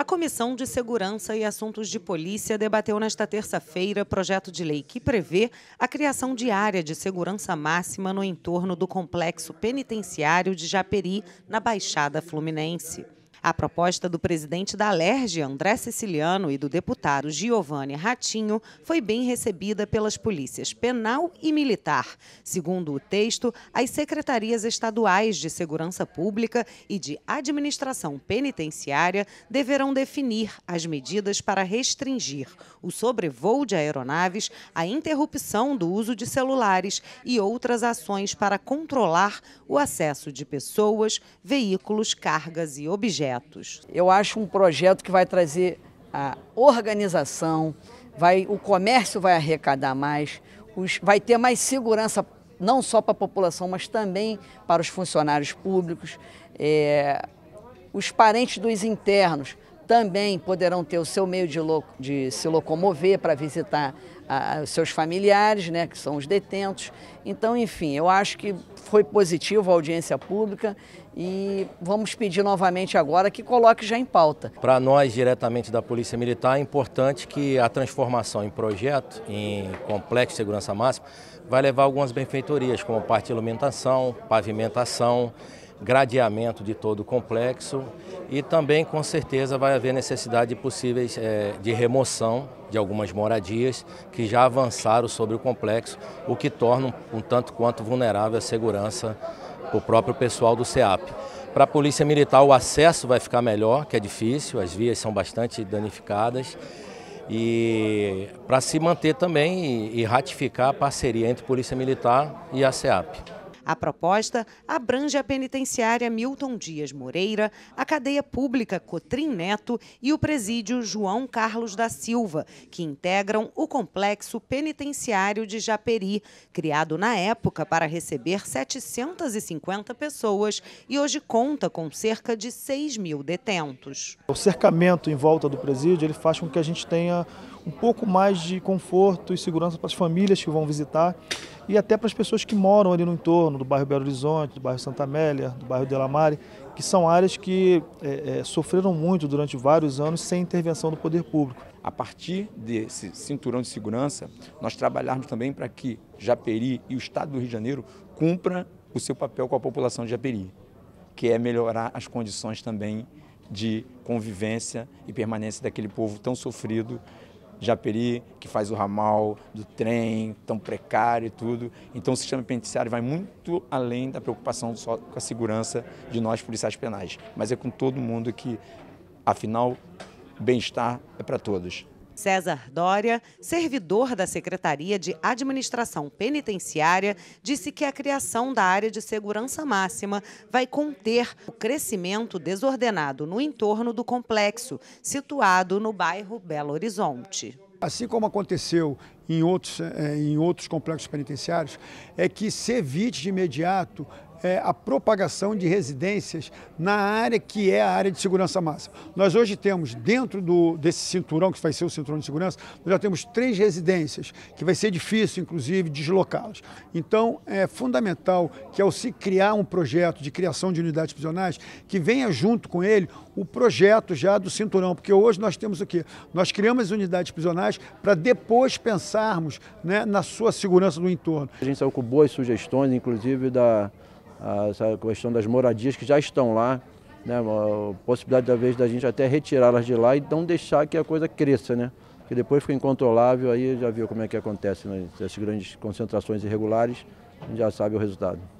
A Comissão de Segurança e Assuntos de Polícia debateu nesta terça-feira projeto de lei que prevê a criação de área de segurança máxima no entorno do complexo penitenciário de Japeri, na Baixada Fluminense. A proposta do presidente da Alerj, André Siciliano, e do deputado Giovanni Ratinho foi bem recebida pelas polícias penal e militar. Segundo o texto, as secretarias estaduais de segurança pública e de administração penitenciária deverão definir as medidas para restringir o sobrevoo de aeronaves, a interrupção do uso de celulares e outras ações para controlar o acesso de pessoas, veículos, cargas e objetos projetos. Eu acho um projeto que vai trazer a organização, vai, o comércio vai arrecadar mais, os, vai ter mais segurança não só para a população, mas também para os funcionários públicos, é, os parentes dos internos também poderão ter o seu meio de, lo, de se locomover para visitar os seus familiares, né, que são os detentos. Então, enfim, eu acho que foi positivo a audiência pública e vamos pedir novamente agora que coloque já em pauta. Para nós, diretamente da Polícia Militar, é importante que a transformação em projeto, em complexo de segurança máxima, vai levar algumas benfeitorias, como parte de iluminação, pavimentação, gradeamento de todo o complexo e também com certeza vai haver necessidade de possíveis é, de remoção de algumas moradias que já avançaram sobre o complexo, o que torna um tanto quanto vulnerável a segurança para o próprio pessoal do SEAP. Para a Polícia Militar o acesso vai ficar melhor, que é difícil, as vias são bastante danificadas. E para se manter também e, e ratificar a parceria entre Polícia Militar e a SEAP. A proposta abrange a penitenciária Milton Dias Moreira, a cadeia pública Cotrim Neto e o presídio João Carlos da Silva, que integram o complexo penitenciário de Japeri, criado na época para receber 750 pessoas e hoje conta com cerca de 6 mil detentos. O cercamento em volta do presídio ele faz com que a gente tenha um pouco mais de conforto e segurança para as famílias que vão visitar e até para as pessoas que moram ali no entorno, do bairro Belo Horizonte, do bairro Santa Amélia, do bairro Delamare, que são áreas que é, é, sofreram muito durante vários anos sem intervenção do poder público. A partir desse cinturão de segurança, nós trabalharmos também para que Japeri e o Estado do Rio de Janeiro cumpra o seu papel com a população de Japeri, que é melhorar as condições também de convivência e permanência daquele povo tão sofrido Japeri, que faz o ramal do trem, tão precário e tudo. Então o sistema penitenciário vai muito além da preocupação só com a segurança de nós policiais penais, mas é com todo mundo que, afinal, bem-estar é para todos. César Dória, servidor da Secretaria de Administração Penitenciária, disse que a criação da área de segurança máxima vai conter o crescimento desordenado no entorno do complexo, situado no bairro Belo Horizonte. Assim como aconteceu em outros, eh, em outros complexos penitenciários, é que se evite de imediato é, a propagação de residências na área que é a área de segurança máxima. Nós hoje temos, dentro do, desse cinturão, que vai ser o cinturão de segurança, nós já temos três residências, que vai ser difícil, inclusive, deslocá-las. Então, é fundamental que, ao se criar um projeto de criação de unidades prisionais, que venha junto com ele o projeto já do cinturão, porque hoje nós temos o quê? Nós criamos as unidades prisionais para depois pensarmos né, na sua segurança do entorno. A gente saiu com boas sugestões, inclusive da essa questão das moradias que já estão lá, né, a possibilidade da vez da gente até retirá-las de lá e não deixar que a coisa cresça, né? Que depois fica incontrolável, aí já viu como é que acontece, né? Essas grandes concentrações irregulares, a gente já sabe o resultado.